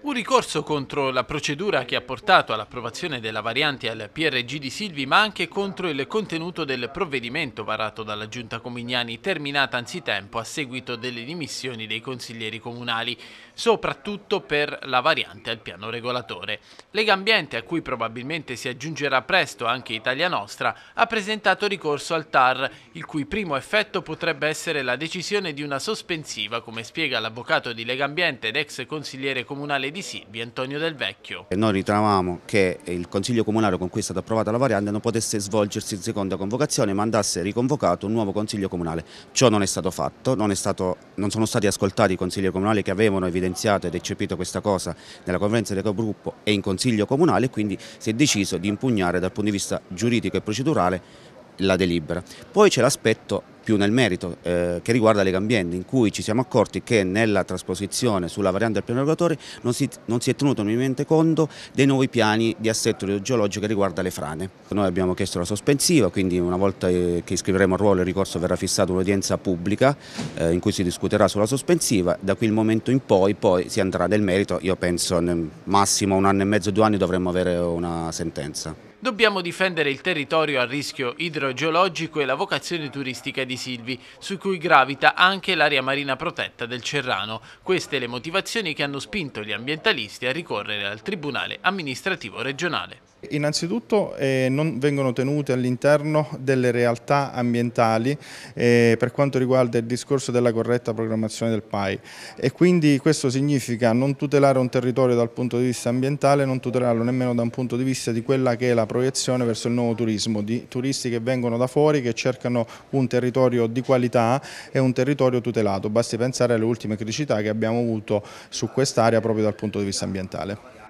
Un ricorso contro la procedura che ha portato all'approvazione della variante al PRG di Silvi, ma anche contro il contenuto del provvedimento varato dalla Giunta Comignani, terminata anzitempo a seguito delle dimissioni dei consiglieri comunali, soprattutto per la variante al piano regolatore. Lega Ambiente, a cui probabilmente si aggiungerà presto anche Italia Nostra, ha presentato ricorso al TAR, il cui primo effetto potrebbe essere la decisione di una sospensiva, come spiega l'avvocato di Lega Ambiente ed ex consigliere comunale di Silvi, Antonio Del Vecchio. Noi ritrovavamo che il Consiglio Comunale con cui è stata approvata la variante non potesse svolgersi in seconda convocazione ma andasse riconvocato un nuovo Consiglio Comunale. Ciò non è stato fatto, non, stato, non sono stati ascoltati i Consigli Comunali che avevano evidenziato ed eccepito questa cosa nella conferenza del Capogruppo e in Consiglio Comunale quindi si è deciso di impugnare dal punto di vista giuridico e procedurale la delibera. Poi c'è l'aspetto più nel merito, eh, che riguarda le gambiende, in cui ci siamo accorti che nella trasposizione sulla variante del piano regolatorio non si, non si è tenuto minimamente conto dei nuovi piani di assetto geologico che riguarda le frane. Noi abbiamo chiesto la sospensiva, quindi una volta eh, che iscriveremo al ruolo il ricorso verrà fissato un'udienza pubblica eh, in cui si discuterà sulla sospensiva, da quel momento in poi poi si andrà nel merito, io penso nel massimo un anno e mezzo, due anni dovremmo avere una sentenza. Dobbiamo difendere il territorio a rischio idrogeologico e la vocazione turistica di Silvi, su cui gravita anche l'area marina protetta del Cerrano. Queste le motivazioni che hanno spinto gli ambientalisti a ricorrere al Tribunale amministrativo regionale. Innanzitutto eh, non vengono tenute all'interno delle realtà ambientali eh, per quanto riguarda il discorso della corretta programmazione del PAI e quindi questo significa non tutelare un territorio dal punto di vista ambientale, non tutelarlo nemmeno da un punto di vista di quella che è la proiezione verso il nuovo turismo, di turisti che vengono da fuori, che cercano un territorio di qualità e un territorio tutelato. Basti pensare alle ultime criticità che abbiamo avuto su quest'area proprio dal punto di vista ambientale.